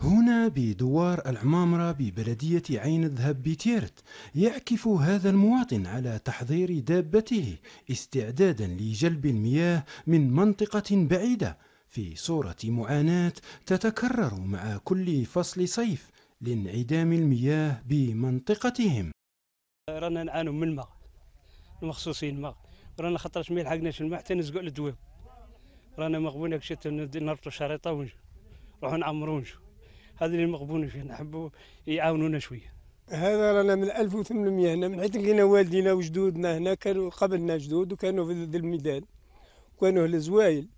هنا بدوار العمامرة ببلدية عين الذهب بتيرت يعكف هذا المواطن على تحضير دابته استعدادا لجلب المياه من منطقة بعيدة في صورة معاناة تتكرر مع كل فصل صيف لانعدام المياه بمنطقتهم رانا نعانوا من الماء المخصوصين الماء رانا خطرش ما يلحقناش الماء حتى نزقوا الدواب رانا مغبونك هكشي نربطوا شريطه ونجي روحوا نعمروا ونشوف هذا اللي مغبون فيه نحبوا يعاونونا شويه هذا رانا من 1800 هنا من حيث لقينا والدينا وجدودنا هنا كانوا قبلنا جدود وكانوا في ذي الميدان وكانوا الزوايل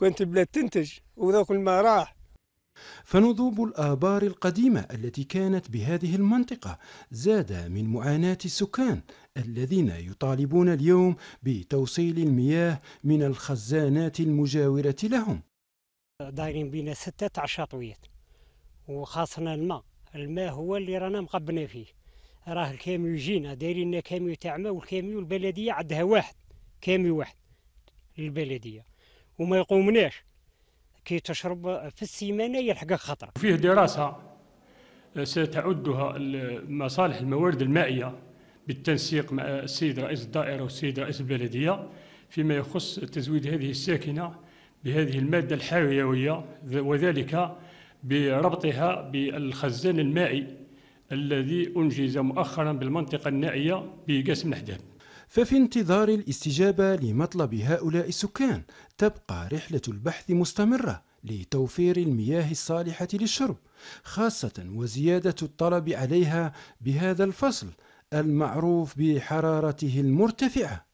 كانت البلاد تنتج وذاك الماء راح فنضوب الآبار القديمة التي كانت بهذه المنطقة زاد من معاناة السكان الذين يطالبون اليوم بتوصيل المياه من الخزانات المجاورة لهم دايرين بينا ستة عشاطويات وخاصنا الماء الماء هو اللي رانا مقبنا فيه راه الكاميو جينا دايرين لنا كاميو تاع ماء والكاميو البلديه عندها واحد كاميو واحد للبلديه وما يقومناش كي تشرب في السيمانه يلحقك خطر فيه دراسه آه، ستعدها مصالح الموارد المائيه بالتنسيق مع السيد رئيس الدائره والسيد رئيس البلديه فيما يخص تزويد هذه الساكنه بهذه المادة الحيوية وذلك بربطها بالخزان المائي الذي أنجز مؤخرا بالمنطقة النائية بقسم الأحداث ففي انتظار الاستجابة لمطلب هؤلاء السكان تبقى رحلة البحث مستمرة لتوفير المياه الصالحة للشرب خاصة وزيادة الطلب عليها بهذا الفصل المعروف بحرارته المرتفعة